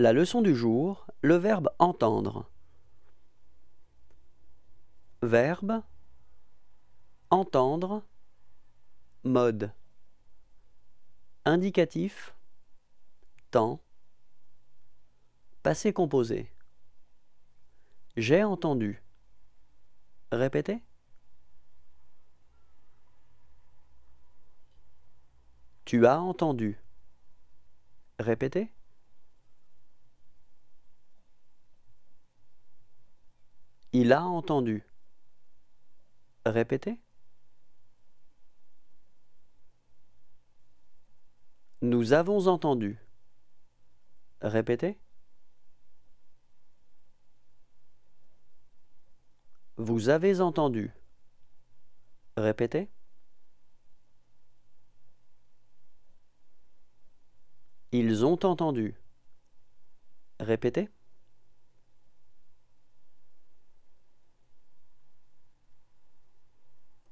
La leçon du jour, le verbe entendre. Verbe entendre mode indicatif temps passé composé J'ai entendu. Répétez. Tu as entendu. Répétez. Il a entendu. Répétez. Nous avons entendu. Répétez. Vous avez entendu. Répétez. Ils ont entendu. Répétez.